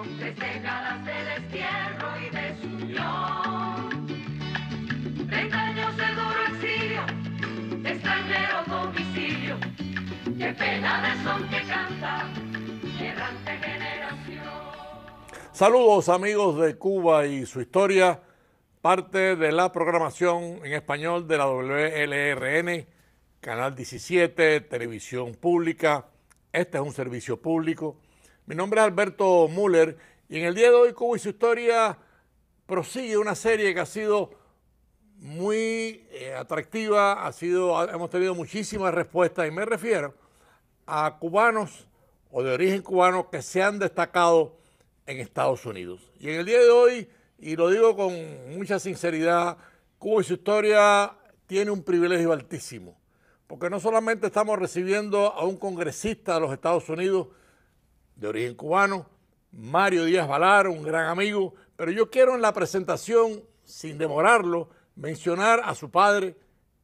Tres décadas de destierro y desunión. Treinta años de duro exilio, de extranjero domicilio. Qué pena de son que canta, errante generación. Saludos amigos de Cuba y su historia, parte de la programación en español de la WLRN, Canal 17, Televisión Pública. Este es un servicio público mi nombre es Alberto Müller y en el día de hoy Cuba y su historia prosigue una serie que ha sido muy eh, atractiva, ha sido, hemos tenido muchísimas respuestas y me refiero a cubanos o de origen cubano que se han destacado en Estados Unidos. Y en el día de hoy, y lo digo con mucha sinceridad, Cuba y su historia tiene un privilegio altísimo, porque no solamente estamos recibiendo a un congresista de los Estados Unidos, de origen cubano, Mario Díaz Valar, un gran amigo, pero yo quiero en la presentación, sin demorarlo, mencionar a su padre,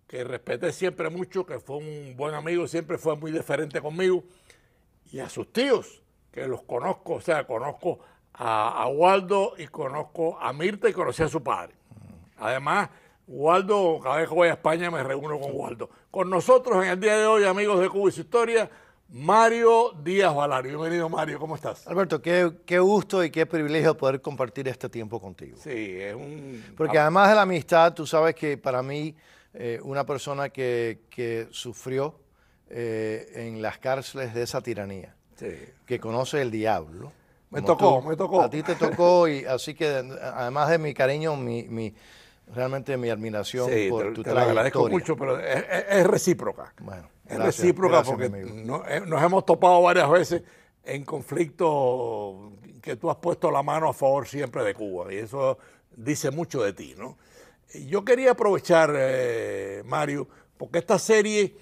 que respeté siempre mucho, que fue un buen amigo, siempre fue muy diferente conmigo, y a sus tíos, que los conozco, o sea, conozco a, a Waldo y conozco a Mirta y conocí a su padre. Además, Waldo, cada vez que voy a España me reúno con Waldo. Con nosotros en el día de hoy, amigos de Cuba y su historia, Mario Díaz Valario. Bienvenido, Mario, ¿cómo estás? Alberto, qué, gusto y qué privilegio poder compartir este tiempo contigo. Sí, es un. Porque además de la amistad, tú sabes que para mí, eh, una persona que, sufrió eh, en las cárceles de esa tiranía, que conoce el diablo. Me tocó, me tocó. A ti te tocó, y así que además de mi cariño, mi, realmente mi admiración por tu te agradezco mucho, pero es recíproca. Bueno. Es recíproca porque eh, nos hemos topado varias veces en conflictos que tú has puesto la mano a favor siempre de Cuba y eso dice mucho de ti, ¿no? Yo quería aprovechar, eh, Mario, porque esta serie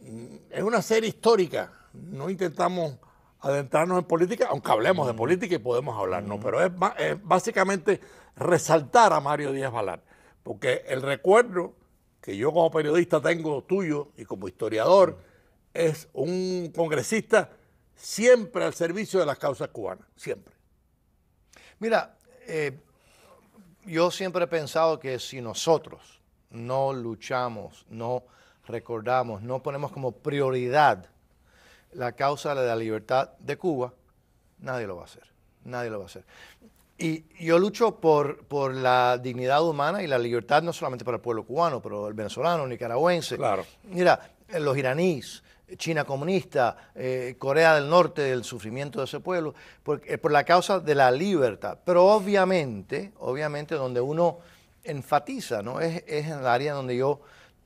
mm, es una serie histórica. No intentamos adentrarnos en política, aunque hablemos de mm. política y podemos hablarnos, mm. Pero es, básicamente resaltar a Mario Díaz balart porque el recuerdo que yo como periodista tengo tuyo y como historiador, mm. es un congresista siempre al servicio de las causas cubanas, siempre. Mira, eh, yo siempre he pensado que si nosotros no luchamos, no recordamos, no ponemos como prioridad la causa de la libertad de Cuba, nadie lo va a hacer. Nadie lo va a hacer. Y yo lucho por, por la dignidad humana y la libertad, no solamente para el pueblo cubano, pero el venezolano, nicaragüense. Claro. Mira, los iraníes, China comunista, eh, Corea del Norte, el sufrimiento de ese pueblo, por, eh, por la causa de la libertad. Pero obviamente, obviamente donde uno enfatiza, ¿no? Es, es el área donde yo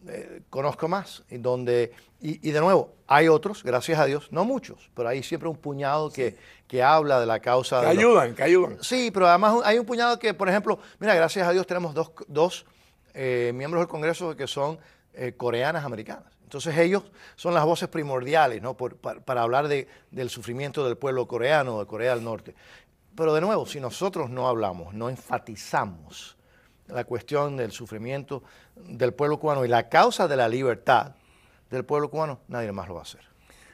eh, conozco más, y donde y, de nuevo, hay otros, gracias a Dios, no muchos, pero hay siempre un puñado que, habla de la causa. Que ayudan, que ayudan. Sí, pero además hay un puñado que, por ejemplo, mira, gracias a Dios tenemos dos, dos eh, miembros del Congreso que son eh, coreanas americanas. Entonces ellos son las voces primordiales ¿no? para, hablar de, del sufrimiento del pueblo coreano, de Corea del Norte. Pero de nuevo, si nosotros no hablamos, no enfatizamos la cuestión del sufrimiento del pueblo cubano y la causa de la libertad, del pueblo cubano, nadie más lo va a hacer.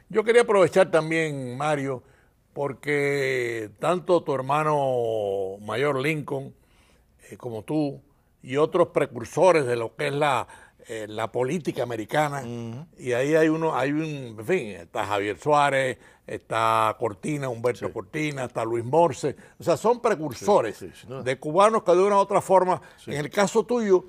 Yo quería aprovechar también, Mario, porque tanto tu hermano mayor Lincoln, eh, como tú, y otros precursores de lo que es la, eh, política americana, y ahí hay uno, hay un, en fin, está Javier Suárez, está Cortina, Humberto Cortina, está Luis Morse, o sea, son precursores de cubanos que de una u otra forma, en el caso tuyo,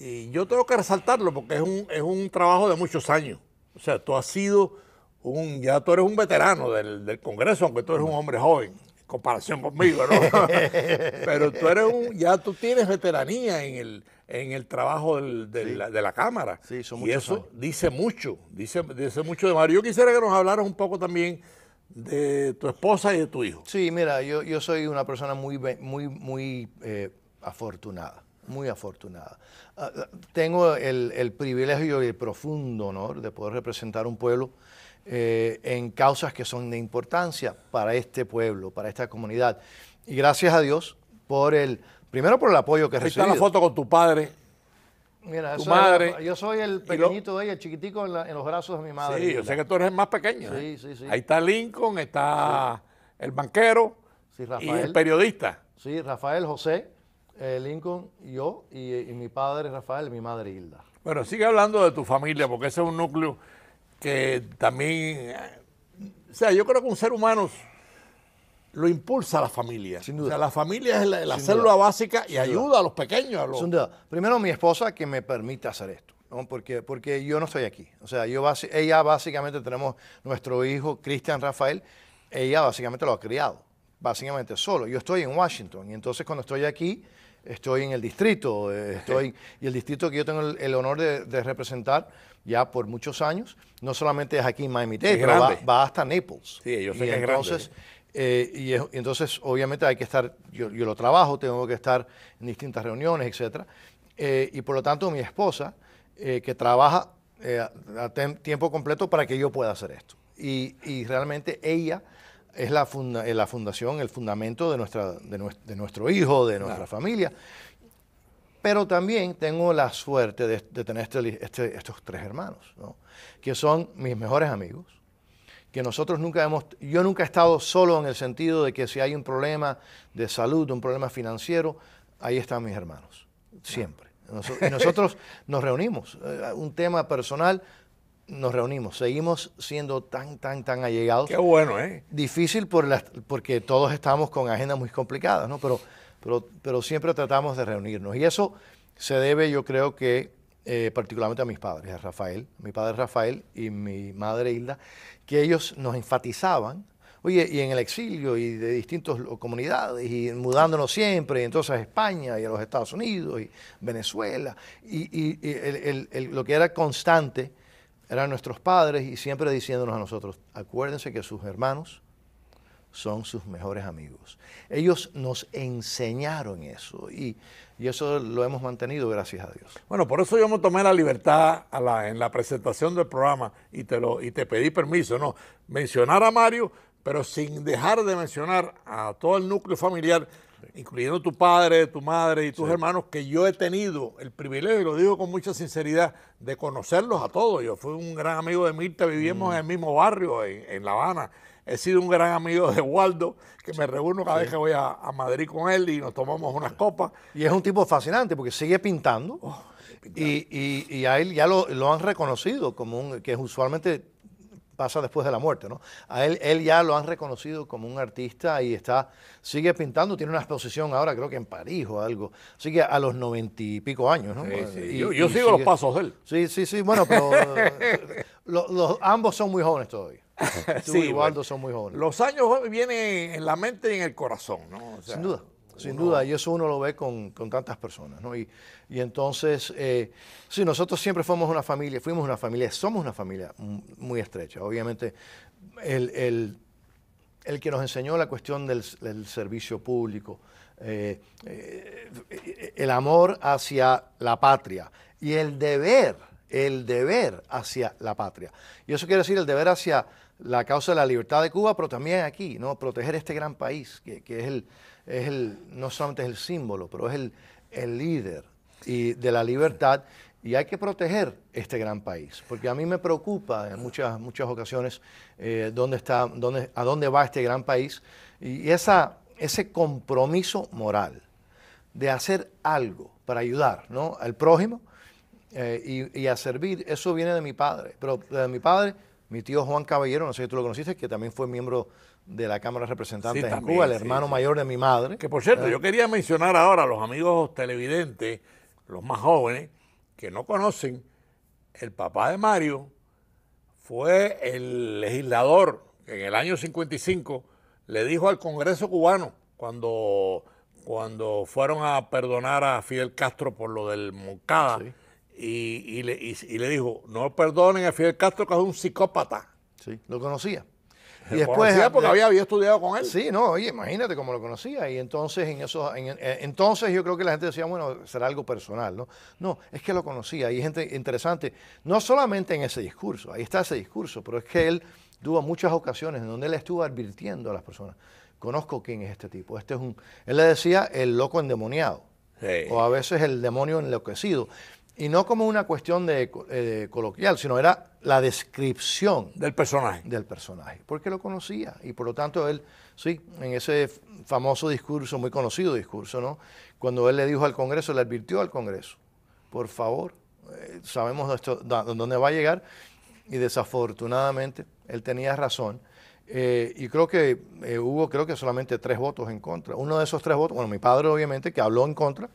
y yo tengo que resaltarlo porque es un, es un trabajo de muchos años. O sea, tú has sido un, ya tú eres un veterano del, Congreso, aunque tú eres un hombre joven, en comparación conmigo, ¿no? Pero tú eres un, ya tú tienes veteranía en el, en el trabajo de la Cámara. Sí, son muchos y eso dice mucho, dice, dice mucho de Mario. Yo quisiera que nos hablaras un poco también de tu esposa y de tu hijo. Sí, mira, yo, yo soy una persona muy, muy, muy eh, afortunada muy afortunada. Ah, ah, tengo el, privilegio y el profundo honor de poder representar un pueblo eh, en causas que son de importancia para este pueblo, para esta comunidad. Y gracias a Dios por el, primero por el apoyo que Ahí Está la foto con tu padre. Mira, tu madre. yo soy el pequeñito de ella, el chiquitico en, los brazos de mi madre. Sí, yo sé que tú eres el más pequeño. ¿eh? Sí, sí, sí. Ahí está Lincoln, está el banquero sí, Rafael, y el periodista. Sí, Rafael José. Eh, Lincoln, yo y, mi padre Rafael y mi madre Hilda. Bueno, sigue hablando de tu familia, porque ese es un núcleo que también. O sea, yo creo que un ser humano lo impulsa a la familia. Sin duda. O sea, la familia es la, célula básica y ayuda a los pequeños. A los... Sin duda. Primero, mi esposa que me permita hacer esto. ¿no? Porque, porque yo no estoy aquí. O sea, yo ella básicamente tenemos nuestro hijo, Cristian Rafael, ella básicamente lo ha criado, básicamente solo. Yo estoy en Washington y entonces cuando estoy aquí, estoy en el distrito, estoy, y el distrito que yo tengo el, honor de, representar ya por muchos años, no solamente es aquí en Miami-Dade, pero va, hasta Naples. Sí, yo sé que entonces, es grande. Eh, y, entonces, obviamente, hay que estar, yo, lo trabajo, tengo que estar en distintas reuniones, etcétera, eh, y por lo tanto, mi esposa, eh, que trabaja a tiempo completo para que yo pueda hacer esto. Y, y realmente ella es la, funda, eh, la fundación, el fundamento de, nuestra, de, nuestro, hijo, de nuestra familia. Pero también tengo la suerte de, tener este, este, estos tres hermanos, que son mis mejores amigos, que nosotros nunca hemos, yo nunca he estado solo en el sentido de que si hay un problema de salud, un problema financiero, ahí están mis hermanos, siempre. y nosotros nos reunimos, eh, un tema personal, nos reunimos. Seguimos siendo tan, tan, tan allegados. Qué bueno, ¿eh? Difícil por las, porque todos estamos con agendas muy complicadas, ¿no? Pero, pero, pero siempre tratamos de reunirnos. Y eso se debe, yo creo que, eh, particularmente a mis padres, a Rafael, mi padre Rafael y mi madre Hilda, que ellos nos enfatizaban. Oye, y en el exilio y de distintas comunidades y mudándonos siempre, y entonces a España y a los Estados Unidos y Venezuela, y, y, el, el, lo que era constante eran nuestros padres y siempre diciéndonos a nosotros, acuérdense que sus hermanos son sus mejores amigos. Ellos nos enseñaron eso y, eso lo hemos mantenido gracias a Dios. Bueno, por eso yo me tomé la libertad en la presentación del programa y te, lo, y te pedí permiso, ¿no? Mencionar a Mario, pero sin dejar de mencionar a todo el núcleo familiar incluyendo tu padre, tu madre y tus hermanos, que yo he tenido el privilegio, y lo digo con mucha sinceridad, de conocerlos a todos. Yo fui un gran amigo de Mirta, vivimos mm. en el mismo barrio, en, La Habana. He sido un gran amigo de Waldo, que me reúno cada vez que voy a, Madrid con él y nos tomamos unas copas. Y es un tipo fascinante porque sigue pintando. Oh, y, a él ya lo, han reconocido como un que es usualmente pasa después de la muerte, ¿no? A él, él ya lo han reconocido como un artista y está, sigue pintando, tiene una exposición ahora creo que en París o algo, sigue a los noventa y pico años, ¿no? Sí, sí. yo, sigo los pasos de él. Sí, sí, sí, bueno, pero los, ambos son muy jóvenes todavía. Tú sí, y Waldo son muy jóvenes. Los años vienen en la mente y en el corazón, ¿no? Sin duda. Sin duda, y eso uno lo ve con, tantas personas, Y, entonces, eh, sí, nosotros siempre fuimos una familia, fuimos una familia, somos una familia muy estrecha. Obviamente, el, que nos enseñó la cuestión del, servicio público, eh, eh, el amor hacia la patria y el deber, el deber hacia la patria. Y eso quiere decir el deber hacia la causa de la libertad de Cuba, pero también aquí, ¿no? Proteger este gran país, que es el, es el, no solamente es el símbolo, pero es el, líder y de la libertad y hay que proteger este gran país, porque a mí me preocupa en muchas, muchas ocasiones eh, dónde está, dónde, a dónde va este gran país y esa, ese compromiso moral de hacer algo para ayudar ¿no? al prójimo eh, y, y, a servir, eso viene de mi padre, pero de mi padre mi tío Juan Caballero, no sé si tú lo conociste, que también fue miembro de la Cámara de Representantes en Cuba, el hermano mayor de mi madre. Que por cierto, yo quería mencionar ahora a los amigos televidentes, los más jóvenes, que no conocen, el papá de Mario fue el legislador que en el año 55 le dijo al Congreso cubano, cuando, cuando fueron a perdonar a Fidel Castro por lo del Moncada, y, le, dijo, no perdonen a Fidel Castro que es un psicópata. Sí, lo conocía. Y después, conocía porque había, estudiado con él. Sí, no, imagínate cómo lo conocía. Y entonces, en esos, entonces yo creo que la gente decía, bueno, será algo personal, ¿no? No, es que lo conocía. Y hay gente interesante, no solamente en ese discurso, ahí está ese discurso, pero es que él tuvo muchas ocasiones en donde él estuvo advirtiendo a las personas, conozco quién es este tipo, este es un, él le decía el loco endemoniado, sí. o a veces el demonio enloquecido. Y no como una cuestión eh, de, coloquial, sino era la descripción del personaje. Del personaje, porque lo conocía y por lo tanto él, sí, en ese famoso discurso, muy conocido discurso, ¿no? Cuando él le dijo al Congreso, le advirtió al Congreso, por favor, eh, sabemos dónde va a llegar y desafortunadamente él tenía razón. Eh, y creo que hubo, creo que solamente tres votos en contra. Uno de esos tres votos, bueno, mi padre obviamente, que habló en contra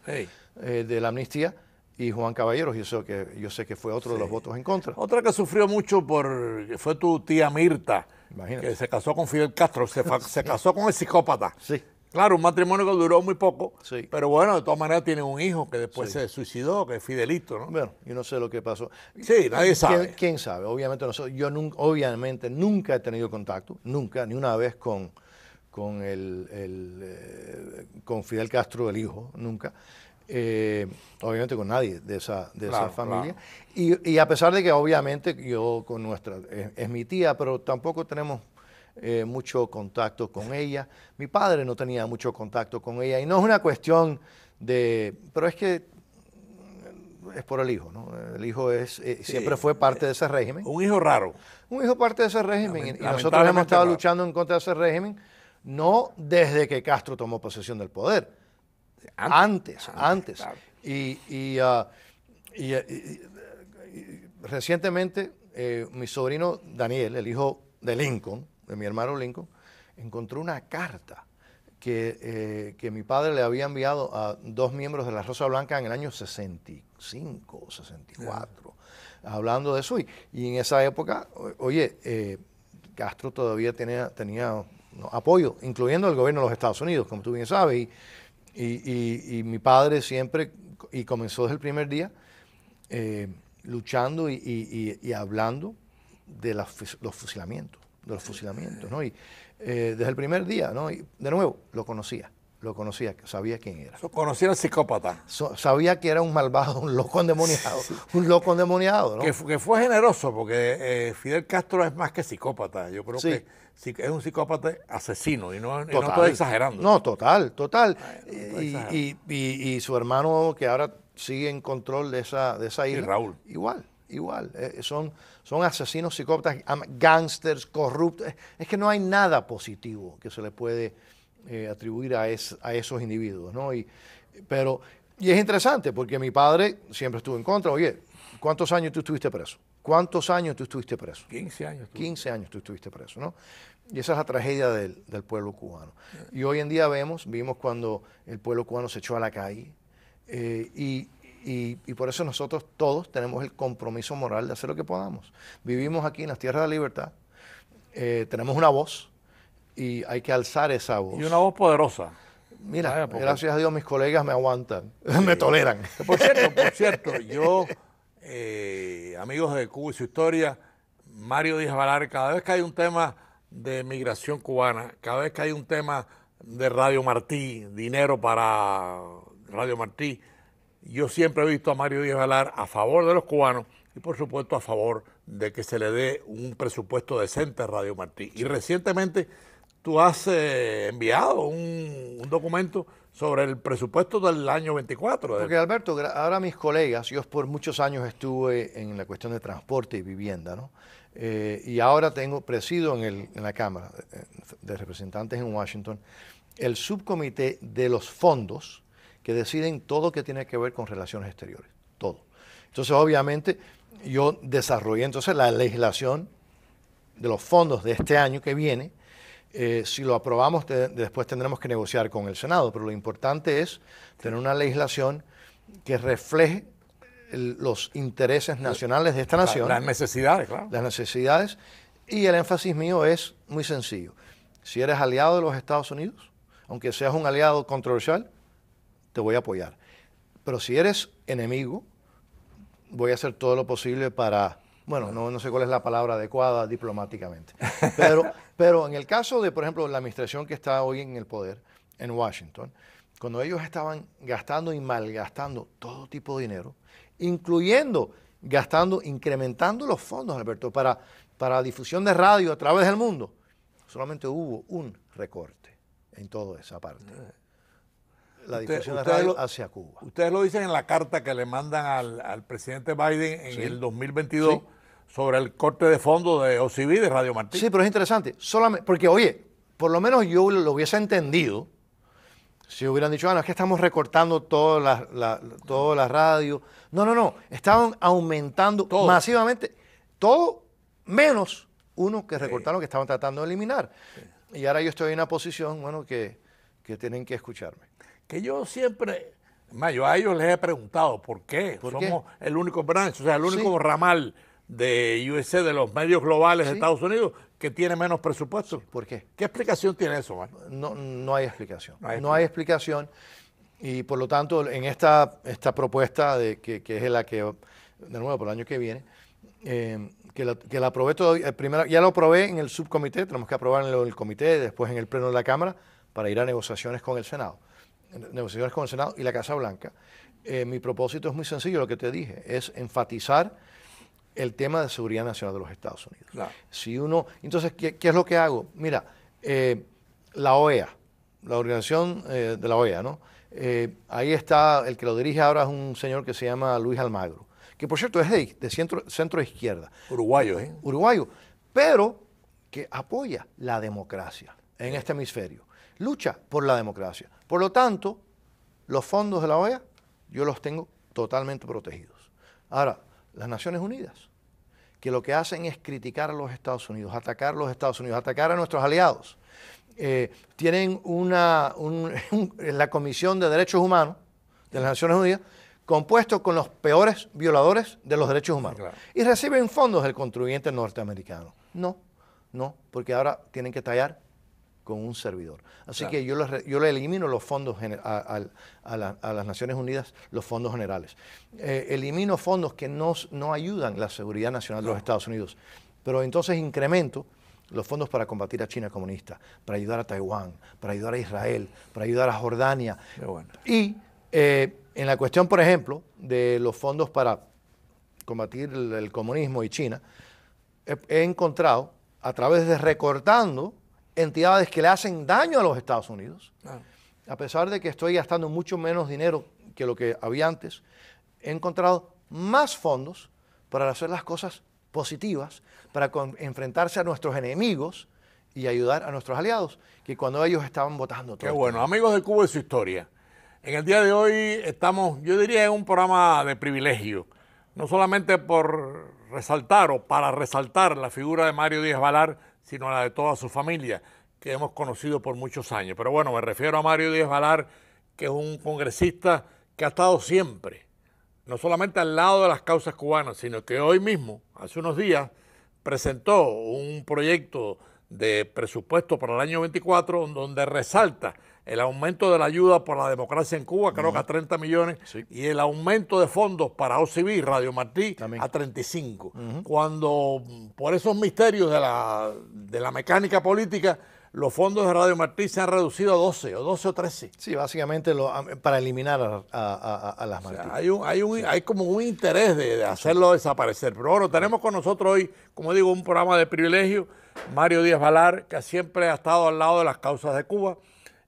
de la amnistía, y Juan Caballeros, yo sé que, fue otro de los votos en contra. Otra que sufrió mucho por fue tu tía Mirta, que se casó con Fidel Castro, se, casó con el psicópata. Sí. Claro, un matrimonio que duró muy poco, sí. pero bueno, de todas maneras tiene un hijo que después se suicidó, que es Fidelito, ¿no? Bueno, yo no sé lo que pasó. Sí, nadie sabe. ¿Quién, sabe? Obviamente, no yo nunca, obviamente nunca he tenido contacto, nunca, ni una vez con, con, el, eh, con Fidel Castro, el hijo, nunca. Eh, obviamente con nadie de esa, familia. Y, a pesar de que obviamente yo con nuestra, es, mi tía, pero tampoco tenemos eh, mucho contacto con ella. Mi padre no tenía mucho contacto con ella y no es una cuestión de, pero es que eh, es por el hijo, ¿no? El hijo es siempre fue parte de ese régimen. Un hijo raro. Un hijo parte de ese régimen y nosotros hemos estado luchando en contra de ese régimen, no desde que Castro tomó posesión del poder antes, antes. Y, recientemente eh, mi sobrino Daniel, el hijo de Lincoln, de mi hermano Lincoln, encontró una carta eh, que, mi padre le había enviado a dos miembros de la Rosa Blanca en el año 65 o 64, hablando de eso. Y, y, en esa época, oye, eh, Castro todavía tenía, tenía apoyo, incluyendo el gobierno de los Estados Unidos, como tú bien sabes. Y, y, mi padre siempre, y comenzó desde el primer día, eh, luchando y, hablando de los fusilamientos, de los fusilamientos, ¿no? Y eh, desde el primer día, ¿no? de nuevo, lo conocía lo conocía, sabía quién era. Conocía al psicópata. sabía que era un malvado, un loco endemoniado. Un loco endemoniado, ¿no? Que, que fue generoso, porque eh, Fidel Castro es más que psicópata. Yo creo que es un psicópata asesino, y no, no estoy exagerando. No, total, total. y, y, y, su hermano, que ahora sigue en control de esa, de esa isla. Y Raúl. Igual, igual. Eh, son, son asesinos, psicópatas, gangsters, corruptos. Es que no hay nada positivo que se le puede eh, atribuir a, a, esos individuos, Y, pero, y es interesante porque mi padre siempre estuvo en contra, oye, ¿cuántos años tú estuviste preso? ¿Cuántos años tú estuviste preso? 15 años. Tú. 15 años tú estuviste preso, ¿no? Y esa es la tragedia del, pueblo cubano. Y hoy en día vemos, vimos cuando el pueblo cubano se echó a la calle eh, y, por eso nosotros todos tenemos el compromiso moral de hacer lo que podamos. Vivimos aquí en las tierras de la libertad, eh, tenemos una voz, y hay que alzar esa voz. Y una voz poderosa. Mira, gracias a Dios mis colegas me aguantan, me toleran. Por cierto, por cierto, yo, eh, amigos de Cuba y su historia, Mario Díaz Valar, cada vez que hay un tema de migración cubana, cada vez que hay un tema de Radio Martí, dinero para Radio Martí, yo siempre he visto a Mario Díaz Valar a favor de los cubanos y por supuesto a favor de que se le dé un presupuesto decente a Radio Martí. Y recientemente tú has eh, enviado un, documento sobre el presupuesto del año 24. Porque Alberto, ahora mis colegas, yo por muchos años estuve en la cuestión de transporte y vivienda, ¿no? Eh, y ahora tengo presido en, en la Cámara de Representantes en Washington el subcomité de los fondos que deciden todo lo que tiene que ver con relaciones exteriores, todo. Entonces, obviamente, yo desarrollé entonces la legislación de los fondos de este año que viene, eh, si lo aprobamos, después tendremos que negociar con el Senado, pero lo importante es tener una legislación que refleje los intereses nacionales de esta nación. Las necesidades, claro. Las necesidades. Y el énfasis mío es muy sencillo. Si eres aliado de los Estados Unidos, aunque seas un aliado controversial, te voy a apoyar. Pero si eres enemigo, voy a hacer todo lo posible para bueno, no, sé cuál es la palabra adecuada diplomáticamente, pero, pero en el caso de, por ejemplo, la administración que está hoy en el poder en Washington, cuando ellos estaban gastando y malgastando todo tipo de dinero, incluyendo gastando, incrementando los fondos, Alberto, para, para difusión de radio a través del mundo, solamente hubo un recorte en toda esa parte. Eh, la difusión de radio hacia Cuba. Ustedes lo dicen en la carta que le mandan al, presidente Biden en el 2022 sobre el corte de fondo de OCB de Radio Martín. Sí, pero es interesante, solamente porque oye, por lo menos yo lo hubiese entendido si hubieran dicho, ah, es que estamos recortando todas las la, toda la radio. No, no, no, estaban aumentando masivamente todo menos uno que recortaron que estaban tratando de eliminar. Y ahora yo estoy en una posición, bueno, que tienen que escucharme que yo siempre, más, yo a ellos les he preguntado por qué somos el único branch, o sea, el único ramal de USA, de los medios globales de Estados Unidos, que tiene menos presupuesto. ¿Por qué? ¿Qué explicación tiene eso, No, no hay explicación. No hay, explicación. Y por lo tanto, en esta, esta propuesta, de, que, es la que, de nuevo, por el año que viene, eh, que, la, que la aprobé todavía, eh, primero, ya lo aprobé en el subcomité, tenemos que aprobarlo en el comité, después en el pleno de la Cámara, para ir a negociaciones con el Senado negociaciones con el Senado y la Casa Blanca, eh, mi propósito es muy sencillo, lo que te dije, es enfatizar el tema de seguridad nacional de los Estados Unidos. Si uno, entonces, ¿qué, es lo que hago? Mira, eh, la OEA, la organización eh, de la OEA, ¿no? ahí está, el que lo dirige ahora es un señor que se llama Luis Almagro, que por cierto es de, centro, centro izquierda. Uruguayo, ¿eh? Uruguayo, pero que apoya la democracia en este hemisferio lucha por la democracia. Por lo tanto, los fondos de la OEA yo los tengo totalmente protegidos. Ahora, las Naciones Unidas, que lo que hacen es criticar a los Estados Unidos, atacar a los Estados Unidos, atacar a nuestros aliados. Eh, tienen una, la Comisión de Derechos Humanos de las Naciones Unidas, compuesto con los peores violadores de los derechos humanos. Y reciben fondos del contribuyente norteamericano. No, no, porque ahora tienen que tallar con un servidor. Así que yo le, yo le elimino los fondos a, las Naciones Unidas, los fondos generales. Eh, elimino fondos que no, ayudan la seguridad nacional de los Estados Unidos, pero entonces incremento los fondos para combatir a China comunista, para ayudar a Taiwán, para ayudar a Israel, para ayudar a Jordania. Y eh, en la cuestión, por ejemplo, de los fondos para combatir el, comunismo y China, he encontrado, a través de recortando, entidades que le hacen daño a los Estados Unidos, a pesar de que estoy gastando mucho menos dinero que lo que había antes, he encontrado más fondos para hacer las cosas positivas, para enfrentarse a nuestros enemigos y ayudar a nuestros aliados, que cuando ellos estaban votando todo. Qué bueno, amigos de Cuba y su historia. En el día de hoy estamos, yo diría, en un programa de privilegio, no solamente por resaltar o para resaltar la figura de Mario Díaz Valar, sino la de toda su familia, que hemos conocido por muchos años. Pero bueno, me refiero a Mario Díaz Valar, que es un congresista que ha estado siempre, no solamente al lado de las causas cubanas, sino que hoy mismo, hace unos días, presentó un proyecto de presupuesto para el año 24 donde resalta el aumento de la ayuda por la democracia en Cuba, creo que a 30 millones, y el aumento de fondos para OCB, Radio Martí, a 35. Cuando por esos misterios de la, de la mecánica política, los fondos de Radio Martí se han reducido a 12 o 12 o 13. Sí, básicamente para eliminar a, las Martí. hay, un, hay, un, hay como un interés de, hacerlo desaparecer. Pero bueno, tenemos con nosotros hoy, como digo, un programa de privilegio. Mario Díaz Valar, que siempre ha estado al lado de las causas de Cuba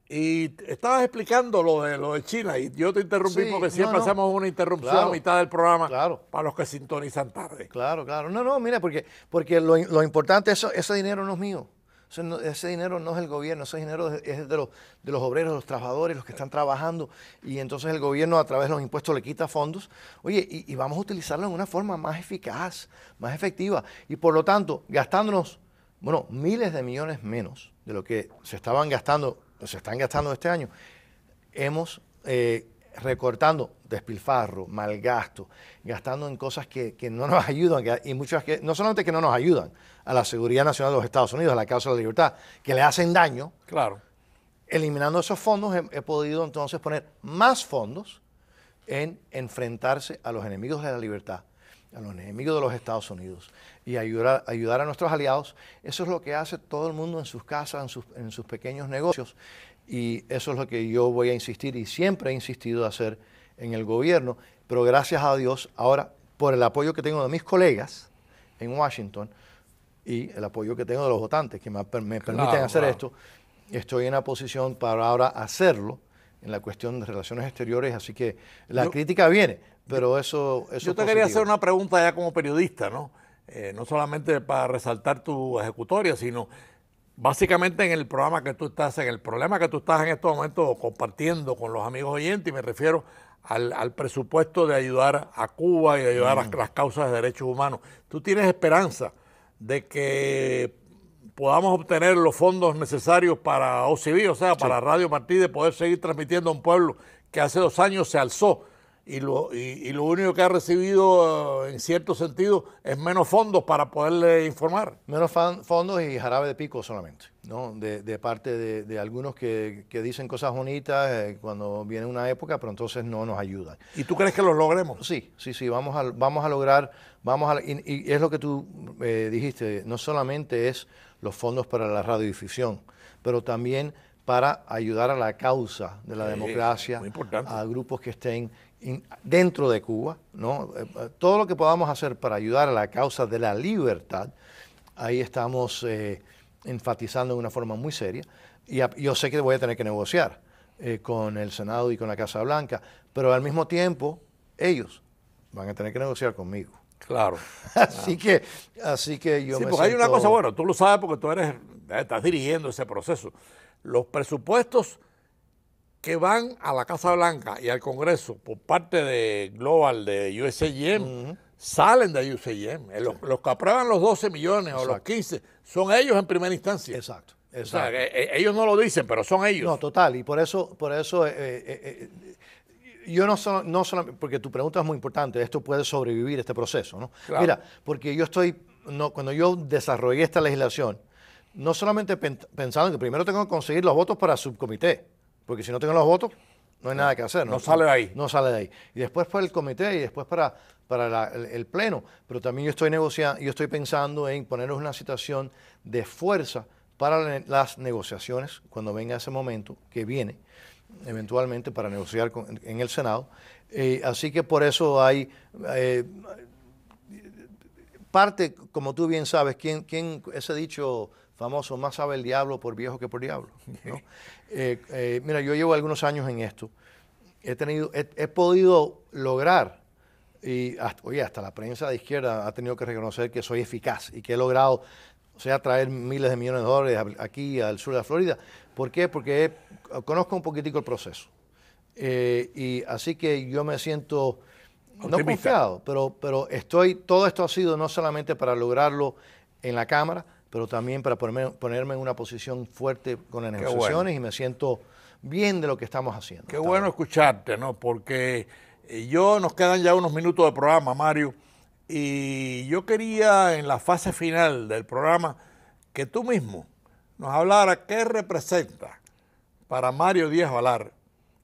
y estabas explicando lo de lo de China y yo te interrumpí porque siempre hacemos una interrupción a mitad del programa para los que sintonizan tarde. Claro, claro. No, no, mira, porque, porque lo, lo importante, eso, ese dinero no es mío. ese dinero no es el gobierno, ese dinero es de los, de los obreros, los trabajadores, los que están trabajando. Y entonces el gobierno a través de los impuestos le quita fondos. Oye, y, vamos a utilizarlo en una forma más eficaz, más efectiva. Y por lo tanto, gastándonos, bueno, miles de millones menos de lo que se estaban gastando se están gastando este año, hemos eh, recortando despilfarro, malgasto, gastando en cosas que, no nos ayudan, y muchas que no solamente que no nos ayudan a la seguridad nacional de los Estados Unidos, a la causa de la libertad, que le hacen daño. Claro. Eliminando esos fondos, he podido entonces poner más fondos en enfrentarse a los enemigos de la libertad, a los enemigos de los Estados Unidos y ayudar, ayudar a nuestros aliados. Eso es lo que hace todo el mundo en sus casas, en sus, pequeños negocios. Y eso es lo que yo voy a insistir y siempre he insistido hacer en el gobierno. Pero gracias a Dios, ahora, por el apoyo que tengo de mis colegas en Washington y el apoyo que tengo de los votantes que me, permiten hacer esto, estoy en la posición para ahora hacerlo en la cuestión de relaciones exteriores, así que la crítica viene, pero eso, Yo te quería hacer una pregunta ya como periodista, ¿no? Eh, no solamente para resaltar tu ejecutoria, sino básicamente en el programa que tú estás, en el problema que tú estás en estos momentos compartiendo con los amigos oyentes, y me refiero al, presupuesto de ayudar a Cuba y ayudar a las causas de derechos humanos. ¿Tú tienes esperanza de que podamos obtener los fondos necesarios para OCV, o sea, para Radio Martí, de poder seguir transmitiendo a un pueblo que hace dos años se alzó? y lo, y, lo único que ha recibido eh, en cierto sentido es menos fondos para poderle informar. Menos fondos y jarabe de pico solamente, ¿no? De, parte de, algunos que, dicen cosas bonitas eh, cuando viene una época, pero entonces no nos ayudan. ¿Y tú crees que lo logremos? Sí, sí, sí, vamos a, vamos a lograr, vamos y, es lo que tú eh, dijiste, no solamente es los fondos para la radiodifusión, pero también para ayudar a la causa de la democracia, a grupos que estén dentro de Cuba, ¿no? Eh, todo lo que podamos hacer para ayudar a la causa de la libertad, ahí estamos eh, enfatizando de una forma muy seria. Y yo sé que voy a tener que negociar eh, con el Senado y con la Casa Blanca, pero al mismo tiempo ellos van a tener que negociar conmigo. Claro. así que, así que yo. Sí, porque hay una cosa, bueno, tú lo sabes porque tú eres, estás dirigiendo ese proceso. Los presupuestos que van a la Casa Blanca y al Congreso por parte de Global, de USYM, salen de USYM. Eh, los, que aprueban los 12 millones o los 15 son ellos en primera instancia. Exacto. Eh, ellos no lo dicen, pero son ellos. No, total. Y por eso, por eso eh, yo no solo, no porque tu pregunta es muy importante, esto puede sobrevivir este proceso, ¿no? Mira, porque yo estoy, no, cuando yo desarrollé esta legislación, no solamente pensando que primero tengo que conseguir los votos para subcomité, porque si no tengo los votos, no hay nada que hacer. No, sale de ahí. No sale de ahí. Y después para el comité y después para, para el, pleno. Pero también yo estoy negociando, yo estoy pensando en ponernos una situación de fuerza para las negociaciones cuando venga ese momento que viene eventualmente para negociar en el Senado. Eh, así que por eso hay eh, parte, como tú bien sabes, ¿quién, quién ese dicho famoso, más sabe el diablo por viejo que por diablo. Eh, eh, mira, yo llevo algunos años en esto. He, tenido, he, podido lograr, y hasta, oye, hasta la prensa de izquierda ha tenido que reconocer que soy eficaz y que he logrado, o sea, traer miles de millones de dólares aquí al sur de la Florida. ¿Por qué? Porque conozco un poquitico el proceso. Eh, y así que yo me siento... No confiado, pero, pero estoy, todo esto ha sido no solamente para lograrlo en la Cámara, pero también para ponerme, en una posición fuerte con las negociaciones y me siento bien de lo que estamos haciendo. Qué bueno escucharte, ¿no? Porque eh, yo nos quedan ya unos minutos de programa, Mario, y yo quería en la fase final del programa que tú mismo nos hablara qué representa para Mario Díaz Valar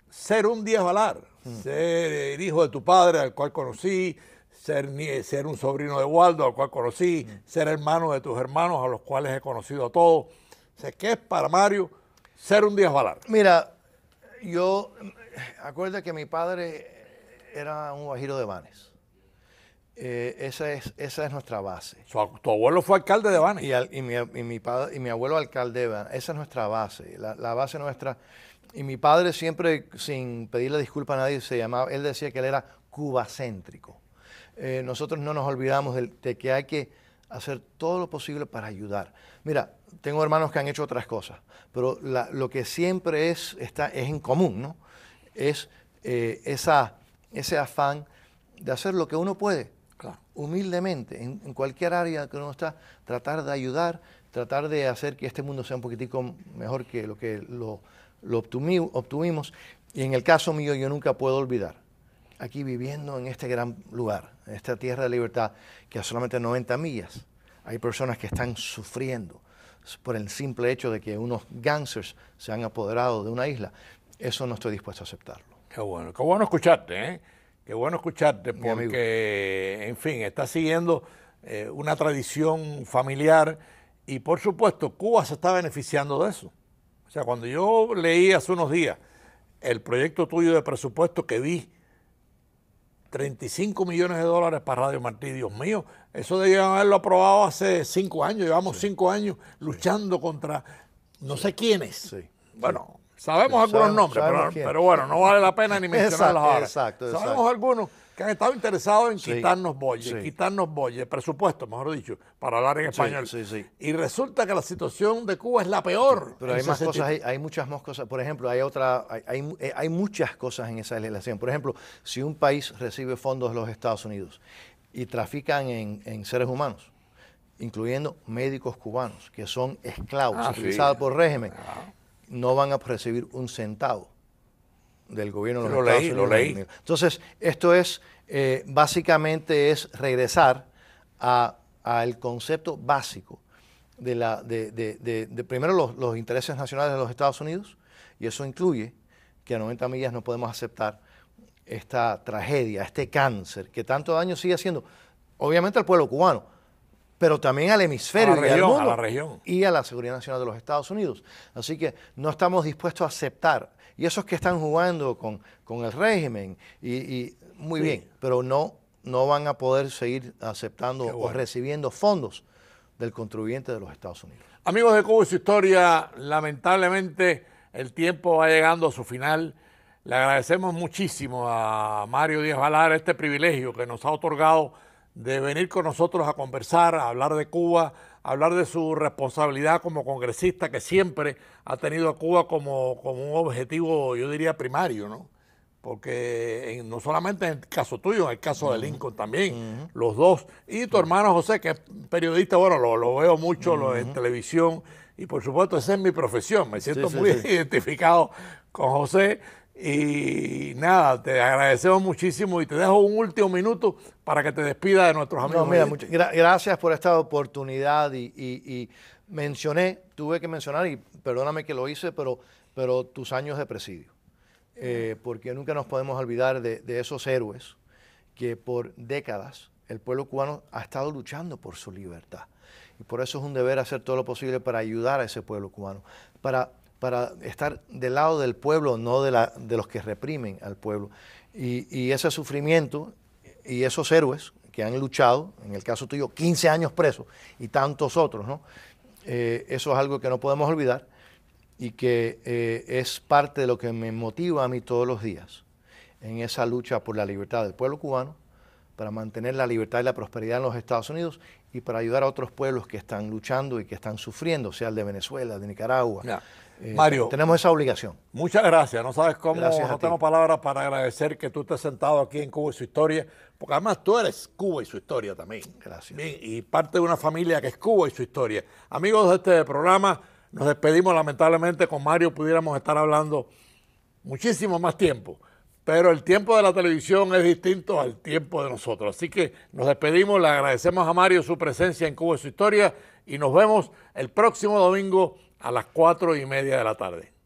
ser un Díaz Valar, mm. ser el hijo de tu padre, al cual conocí, ser, un sobrino de Waldo, al cual conocí, mm. ser hermano de tus hermanos, a los cuales he conocido a todos. ¿qué es para Mario ser un Díaz Valar? Mira, yo mm, acuerdo que mi padre era un bajiro de Vanes. Eh, esa, es, nuestra base. Su, tu abuelo fue alcalde de Vanes. Y, mi, padre, y, mi, abuelo alcalde de Vanes. Esa es nuestra base, la, base nuestra. Y mi padre siempre, sin pedirle disculpas a nadie, se llamaba, él decía que él era cubacéntrico. Eh, nosotros no nos olvidamos de, que hay que hacer todo lo posible para ayudar. Mira, tengo hermanos que han hecho otras cosas, pero lo que siempre es, está, es en común, ¿no? Es eh, ese afán de hacer lo que uno puede, humildemente, en, cualquier área que uno está, tratar de ayudar, tratar de hacer que este mundo sea un poquitico mejor que lo que lo obtuvimos. Y en el caso mío, yo nunca puedo olvidar aquí viviendo en este gran lugar, en esta tierra de libertad, que a solamente 90 millas hay personas que están sufriendo por el simple hecho de que unos gangsters se han apoderado de una isla. Eso no estoy dispuesto a aceptarlo. Qué bueno, qué bueno escucharte, ¿eh? Qué bueno escucharte porque, en fin, está siguiendo eh, una tradición familiar y por supuesto Cuba se está beneficiando de eso. O sea, cuando yo leí hace unos días el proyecto tuyo de presupuesto que vi 35 millones de dólares para Radio Martí, Dios mío, eso debían haberlo aprobado hace cinco años, llevamos cinco años luchando contra no sé quiénes. Sí. Bueno, sabemos algunos nombres, pero, bueno, no vale la pena ni mencionarlos exacto, ahora. sabemos algunos que han estado interesados en quitarnos boyes, quitarnos boyes, presupuesto, mejor dicho, para hablar en español. y resulta que la situación de Cuba es la peor. Pero hay más cosas, hay, muchas más cosas. Por ejemplo, hay otra, eh, hay, muchas cosas en esa legislación. Por ejemplo, si un país recibe fondos de los Estados Unidos y trafican en, seres humanos, incluyendo médicos cubanos que son esclavos, ah, utilizados por régimen, ah. no van a recibir un centavo del gobierno de los lo leí, Unidos. Lo leí. Entonces, esto es, eh, básicamente es regresar al concepto básico de, la, de, primero los, intereses nacionales de los Estados Unidos, y eso incluye que a 90 millas no podemos aceptar esta tragedia, este cáncer, que tanto daño sigue haciendo, obviamente al pueblo cubano, pero también al hemisferio y al mundo, y a la seguridad nacional de los Estados Unidos. Así que no estamos dispuestos a aceptar y esos que están jugando con, el régimen, y, muy bien, pero no, no van a poder seguir aceptando o recibiendo fondos del contribuyente de los Estados Unidos. Amigos de Cuba y su historia, lamentablemente el tiempo va llegando a su final. Le agradecemos muchísimo a Mario Díaz Valar este privilegio que nos ha otorgado de venir con nosotros a conversar, a hablar de Cuba hablar de su responsabilidad como congresista que siempre ha tenido a Cuba como, un objetivo, yo diría, primario, ¿no? Porque no solamente en el caso tuyo, en el caso de Lincoln también, los dos. Y tu hermano José, que es periodista, bueno, lo, veo mucho en televisión y por supuesto esa es mi profesión, me siento muy identificado con José y nada, te agradecemos muchísimo y te dejo un último minuto para que te despida de nuestros amigos. gracias por esta oportunidad y, mencioné, tuve que mencionar, y perdóname que lo hice, pero, pero tus años de presidio, eh, porque nunca nos podemos olvidar de, esos héroes que por décadas el pueblo cubano ha estado luchando por su libertad. Y por eso es un deber hacer todo lo posible para ayudar a ese pueblo cubano, para para estar del lado del pueblo, no de, la, de los que reprimen al pueblo. Y, ese sufrimiento y esos héroes que han luchado, en el caso tuyo, 15 años presos y tantos otros, ¿no? Eh, eso es algo que no podemos olvidar y que eh, es parte de lo que me motiva a mí todos los días en esa lucha por la libertad del pueblo cubano, para mantener la libertad y la prosperidad en los Estados Unidos y para ayudar a otros pueblos que están luchando y que están sufriendo, sea el de Venezuela, de Nicaragua, eh, Mario. Tenemos esa obligación. Muchas gracias. No sabes cómo, no tengo palabras para agradecer que tú estés sentado aquí en Cuba y su historia, porque además tú eres Cuba y su historia también. Gracias. y parte de una familia que es Cuba y su historia. Amigos de este programa, nos despedimos lamentablemente con Mario, pudiéramos estar hablando muchísimo más tiempo, pero el tiempo de la televisión es distinto al tiempo de nosotros. Así que nos despedimos, le agradecemos a Mario su presencia en Cuba y su historia y nos vemos el próximo domingo a las cuatro y media de la tarde.